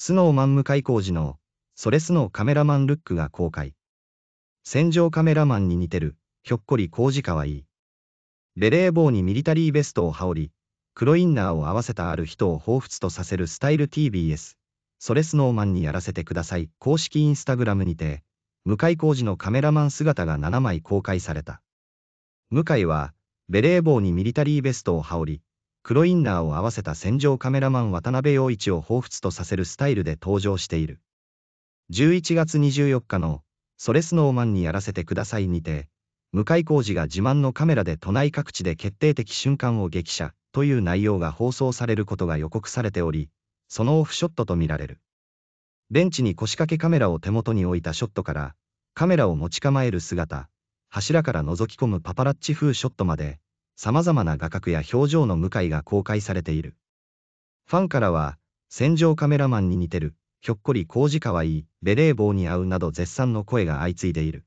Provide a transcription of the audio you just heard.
スノーマン向井工事の、それスノーカメラマンルックが公開。戦場カメラマンに似てる、ひょっこり工事かわいい。ベレー帽にミリタリーベストを羽織り、黒インナーを合わせたある人を彷彿とさせるスタイル TBS、それスノーマンにやらせてください。公式インスタグラムにて、向井工事のカメラマン姿が7枚公開された。向井は、ベレー帽にミリタリーベストを羽織り、黒インナーを合わせた戦場カメラマン渡辺陽一を彷彿とさせるスタイルで登場している。11月24日の、それスノーマンにやらせてくださいにて、向井浩二が自慢のカメラで都内各地で決定的瞬間を激写という内容が放送されることが予告されており、そのオフショットとみられる。ベンチに腰掛けカメラを手元に置いたショットから、カメラを持ち構える姿、柱から覗き込むパパラッチ風ショットまで、様々な画角や表情の向かいが公開されている。ファンからは、戦場カメラマンに似てる、ひょっこり工事かわいい、ベレー帽に合うなど絶賛の声が相次いでいる。